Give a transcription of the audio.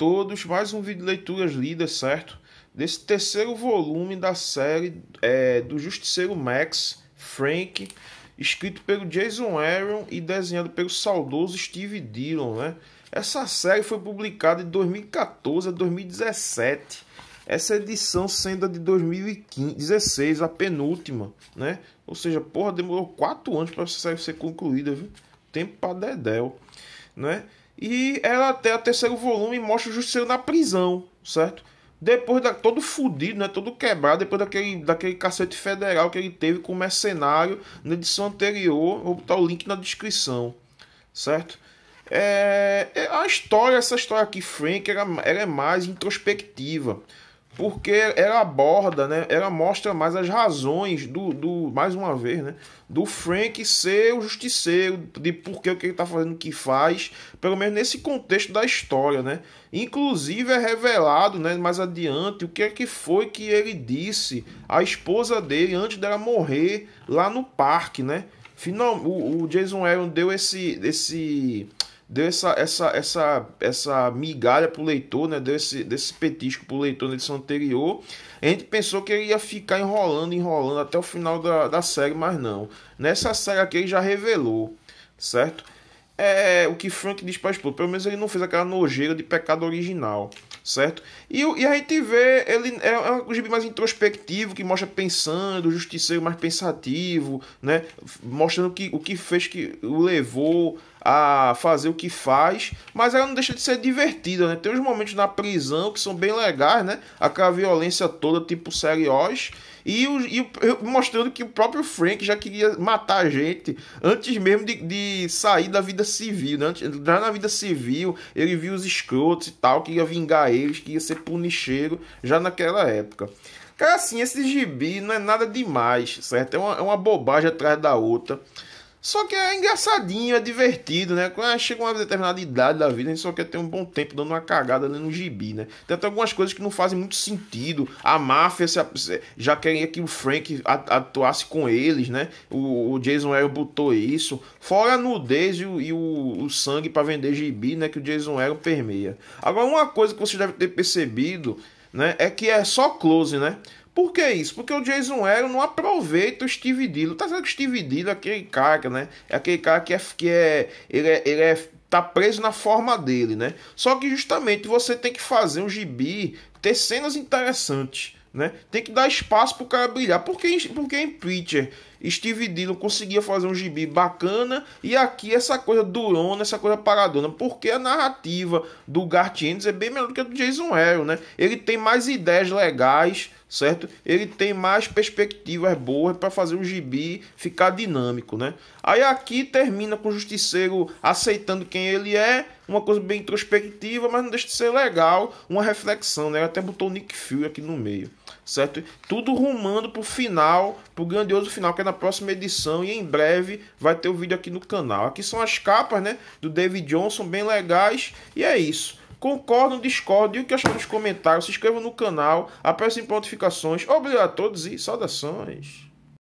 todos, mais um vídeo de leituras lidas, certo? Desse terceiro volume da série é, do Justiceiro Max Frank, escrito pelo Jason Aaron e desenhado pelo saudoso Steve Dillon, né? Essa série foi publicada de 2014 a 2017. Essa edição sendo a de 2016, a penúltima, né? Ou seja, porra, demorou quatro anos para essa série ser concluída, viu? Tempo para dedéu, né? E ela até o terceiro volume mostra o Justiceiro na prisão, certo? Depois da todo fudido, né, todo quebrado, depois daquele, daquele cacete federal que ele teve com o mercenário na edição anterior, vou botar o link na descrição, certo? É, é a história, essa história aqui, Frank, era ela é mais introspectiva porque ela aborda, né, ela mostra mais as razões do, do mais uma vez, né, do Frank ser o justiceiro, de por que o que ele está fazendo que faz, pelo menos nesse contexto da história, né? Inclusive é revelado, né, mais adiante, o que é que foi que ele disse à esposa dele antes dela morrer lá no parque, né? Final, o, o Jason Aaron deu esse esse deu essa, essa, essa, essa migalha pro leitor, né? Deu esse, desse petisco pro leitor na edição anterior. A gente pensou que ele ia ficar enrolando, enrolando até o final da, da série, mas não. Nessa série aqui ele já revelou, certo? É o que Frank diz pra Explode. Pelo menos ele não fez aquela nojeira de pecado original, certo? E, e a gente vê, ele é, é, um gibi mais introspectivo, que mostra pensando, justiceiro mais pensativo, né? Mostrando que, o que fez que o levou a fazer o que faz, mas ela não deixa de ser divertida, né? Tem os momentos na prisão que são bem legais, né? Aquela violência toda, tipo série Oz, e, o, e o, mostrando que o próprio Frank já queria matar a gente antes mesmo de, de sair da vida civil, né? Antes, já na vida civil, ele viu os escrotos e tal, queria vingar eles, queria ser punicheiro já naquela época. Cara, assim, esse gibi não é nada demais, certo? É uma, é uma bobagem atrás da outra. Só que é engraçadinho, é divertido, né? Quando chega uma determinada idade da vida, a gente só quer ter um bom tempo dando uma cagada ali no gibi, né? Tem até algumas coisas que não fazem muito sentido. A máfia já queria que o Frank atuasse com eles, né? O, Jason Aaron botou isso. Fora a nudez e o, e o, o sangue para vender gibi, né? Que o Jason Aaron permeia. Agora, uma coisa que você deve ter percebido, né? É que é só close, né? Por que isso? Porque o Jason Aaron não aproveita o Steve Dillon. Tá sendo que o Steve Dillon é aquele cara, né? É aquele cara que é, que é, ele é, ele é tá preso na forma dele, né? Só que justamente você tem que fazer um gibi ter cenas interessantes, né? Tem que dar espaço pro cara brilhar. Porque, porque em Preacher, Steve Dillon conseguia fazer um gibi bacana e aqui essa coisa durona, essa coisa paradona, porque a narrativa do Garth Ennis é bem melhor do que a do Jason Aaron, né? Ele tem mais ideias legais, certo? Ele tem mais perspectivas boas para fazer o gibi ficar dinâmico, né? Aí aqui termina com o Justiceiro aceitando quem ele é, uma coisa bem introspectiva, mas não deixa de ser legal, uma reflexão, né? Ele até botou o Nick Fury aqui no meio, certo? Tudo rumando pro final, pro grandioso final, que é na próxima edição e em breve vai ter o vídeo aqui no canal. Aqui são as capas, né, do David Johnson, bem legais, e é isso. Concordam, discordam e o que acham nos comentários. Se inscrevam no canal, aperte notificações. Obrigado a todos e saudações.